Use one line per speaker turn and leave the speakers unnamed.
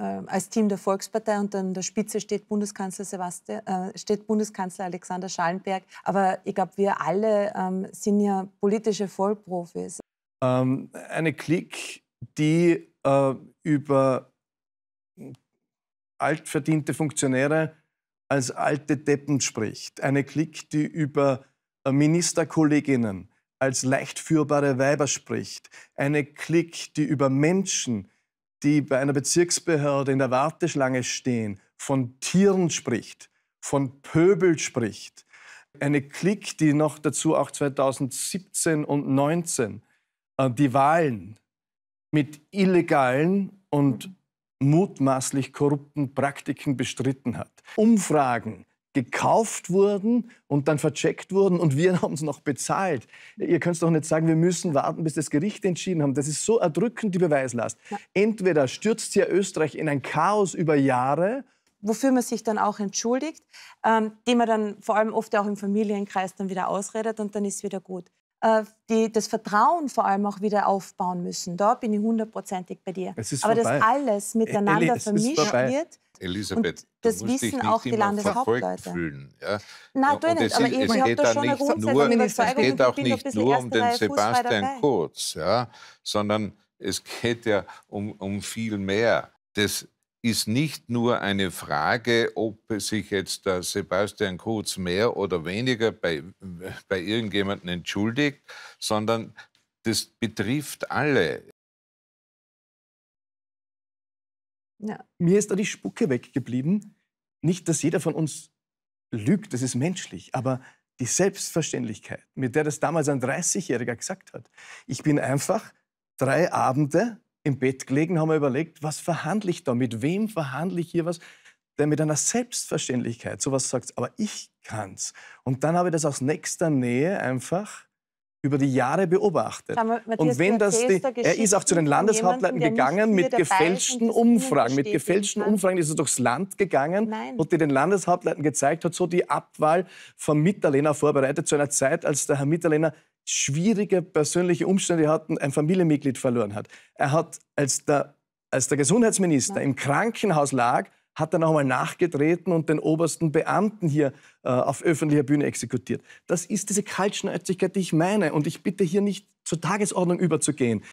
Ähm, als Team der Volkspartei und an der Spitze steht Bundeskanzler, Sebastian, äh, steht Bundeskanzler Alexander Schallenberg. Aber ich glaube, wir alle ähm, sind ja politische Vollprofis.
Ähm, eine Klick, die äh, über altverdiente Funktionäre als alte Deppen spricht. Eine Klick, die über äh, Ministerkolleginnen als leicht führbare Weiber spricht. Eine Klick, die über Menschen spricht die bei einer Bezirksbehörde in der Warteschlange stehen, von Tieren spricht, von Pöbel spricht. Eine Klick, die noch dazu auch 2017 und 2019 äh, die Wahlen mit illegalen und mutmaßlich korrupten Praktiken bestritten hat. Umfragen, gekauft wurden und dann vercheckt wurden und wir haben es noch bezahlt. Ihr könnt doch nicht sagen, wir müssen warten, bis das Gericht entschieden haben. Das ist so erdrückend, die Beweislast. Ja. Entweder stürzt hier Österreich in ein Chaos über Jahre wofür man sich dann auch entschuldigt,
ähm, die man dann vor allem oft auch im Familienkreis dann wieder ausredet und dann ist wieder gut. Äh, die das Vertrauen vor allem auch wieder aufbauen müssen. Da bin ich hundertprozentig bei dir. Aber vorbei. dass alles miteinander Elli, vermischt wird,
Elisabeth, das wissen auch die Landeshauptleute. Fühlen, ja? Nein, du nicht, aber es, ich habe da schon nicht nur, Es geht auch nicht nur um den Sebastian Kurz, ja? sondern es geht ja um, um viel mehr. Das ist nicht nur eine Frage, ob sich jetzt der Sebastian Kurz mehr oder weniger bei, bei irgendjemandem entschuldigt, sondern das betrifft alle. Ja. Mir ist da die Spucke weggeblieben. Nicht, dass jeder von uns lügt, das ist menschlich, aber die Selbstverständlichkeit, mit der das damals ein 30-Jähriger gesagt hat. Ich bin einfach drei Abende im Bett gelegen, haben mir überlegt, was verhandle ich da, mit wem verhandle ich hier was, der mit einer Selbstverständlichkeit sowas sagt, aber ich kann's. Und dann habe ich das aus nächster Nähe einfach über die Jahre beobachtet.
Wir, und wenn das die, er ist auch zu den Landeshauptleuten gegangen mit gefälschten
Umfragen. Mit gefälschten ne? Umfragen ist er durchs Land gegangen Nein. und die den Landeshauptleuten gezeigt hat, so die Abwahl von Mitterlehner vorbereitet, zu einer Zeit, als der Herr Mitterlehner schwierige persönliche Umstände hatten, ein Familienmitglied verloren hat. Er hat, als der, als der Gesundheitsminister Nein. im Krankenhaus lag, hat dann auch mal nachgetreten und den obersten Beamten hier äh, auf öffentlicher Bühne exekutiert. Das ist diese Kaltschnäuzigkeit, die ich meine. Und ich bitte hier nicht zur Tagesordnung überzugehen.